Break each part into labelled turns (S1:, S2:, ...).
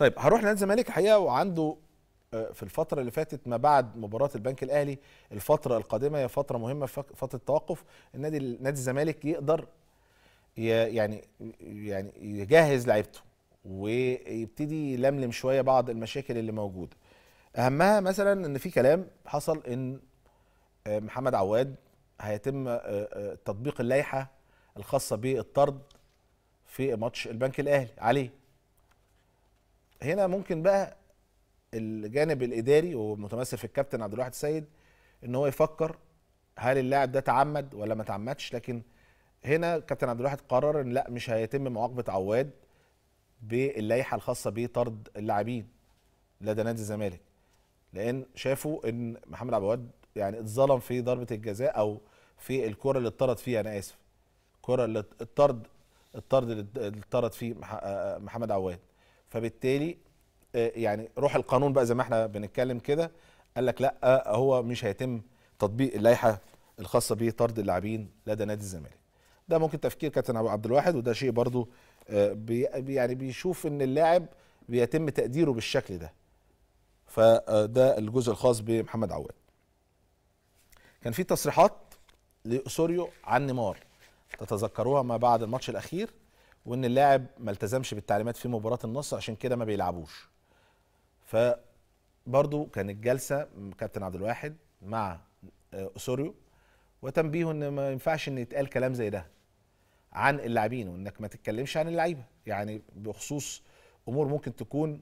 S1: طيب هروح لنادي الزمالك حقيقه وعنده آه، في الفترة اللي فاتت ما بعد مباراة البنك الأهلي الفترة القادمة هي فترة مهمة فترة التوقف النادي نادي الزمالك يقدر يعني يعني يجهز لعيبته ويبتدي يلملم شوية بعض المشاكل اللي موجودة أهمها مثلا إن في كلام حصل إن آه، محمد عواد هيتم آه، تطبيق اللائحة الخاصة بالطرد في ماتش البنك الأهلي عليه هنا ممكن بقى الجانب الاداري ومتمثل في الكابتن عبد الواحد السيد ان هو يفكر هل اللاعب ده تعمد ولا ما تعمدش لكن هنا كابتن عبد الواحد قرر ان لا مش هيتم معاقبه عواد باللائحه الخاصه بطرد اللاعبين لدى نادي الزمالك لان شافوا ان محمد الواحد يعني اتظلم في ضربه الجزاء او في الكره اللي اتطرد فيها انا اسف الكره اللي الطرد الطرد اللي اتطرد فيه محمد عواد فبالتالي آه، يعني روح القانون بقى زي ما احنا بنتكلم كده قال لك لا هو مش هيتم تطبيق اللائحه الخاصه بطرد اللاعبين لدى نادي الزمالك ده ممكن تفكير كابتن عبد الواحد وده شيء برضو آه، بي يعني بيشوف ان اللاعب بيتم تقديره بالشكل ده فده آه، الجزء الخاص بمحمد عواد كان في تصريحات لاسوريو عن نيمار تتذكروها ما بعد الماتش الاخير وان اللاعب ما التزمش بالتعليمات في مباراه النصر عشان كده ما بيلعبوش ف برضو كانت جلسه كابتن عبد الواحد مع اسوريو آه، وتنبيهه ان ما ينفعش ان يتقال كلام زي ده عن اللاعبين وانك ما تتكلمش عن اللعيبه يعني بخصوص امور ممكن تكون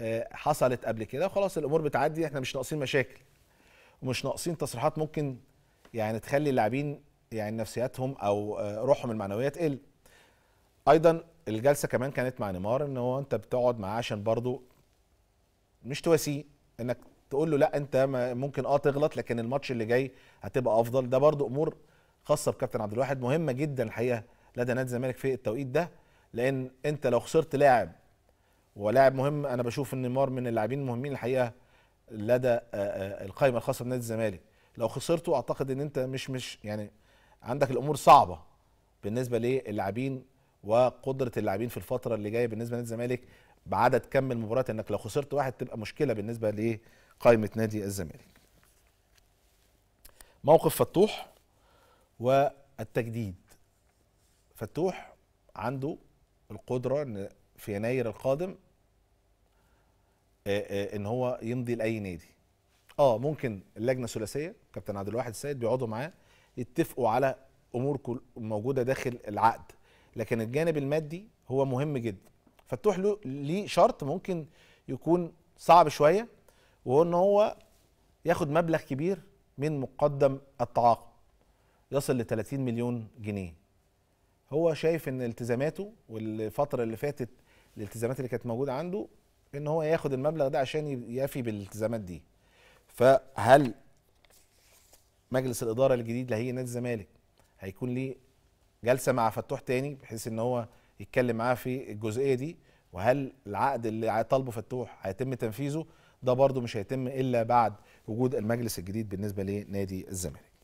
S1: آه، حصلت قبل كده وخلاص الامور بتعدي احنا مش ناقصين مشاكل ومش ناقصين تصريحات ممكن يعني تخلي اللاعبين يعني نفسياتهم او آه، روحهم المعنويه تقل ايضا الجلسه كمان كانت مع نيمار ان هو انت بتقعد معاه عشان برضه مش تواسيه انك تقول له لا انت ممكن اه تغلط لكن الماتش اللي جاي هتبقى افضل ده برضه امور خاصه بكابتن عبد الواحد مهمه جدا الحقيقه لدى نادي الزمالك في التوقيت ده لان انت لو خسرت لاعب ولاعب مهم انا بشوف ان نيمار من اللاعبين المهمين الحقيقه لدى آه، آه، القائمه الخاصه بنادي الزمالك لو خسرته اعتقد ان انت مش مش يعني عندك الامور صعبه بالنسبه للاعبين وقدره اللاعبين في الفتره اللي جايه بالنسبه لنادي الزمالك بعدد كم المباريات انك لو خسرت واحد تبقى مشكله بالنسبه لقائمه نادي الزمالك. موقف فتوح والتجديد. فتوح عنده القدره ان في يناير القادم آه، آه، ان هو يمضي لاي نادي. اه ممكن اللجنه الثلاثيه كابتن عبد الواحد السيد بيقعدوا معاه يتفقوا على امور موجوده داخل العقد لكن الجانب المادي هو مهم جدا فتوح له ليه شرط ممكن يكون صعب شويه وهو ان هو ياخد مبلغ كبير من مقدم التعاقد يصل ل 30 مليون جنيه هو شايف ان التزاماته والفتره اللي فاتت الالتزامات اللي كانت موجوده عنده ان هو ياخد المبلغ ده عشان يفي بالالتزامات دي فهل مجلس الاداره الجديد اللي هي نادي الزمالك هيكون ليه جلسه مع فتوح تاني بحيث ان هو يتكلم معاه في الجزئيه دي وهل العقد اللي طالبه فتوح هيتم تنفيذه ده برضه مش هيتم الا بعد وجود المجلس الجديد بالنسبه لنادي الزمالك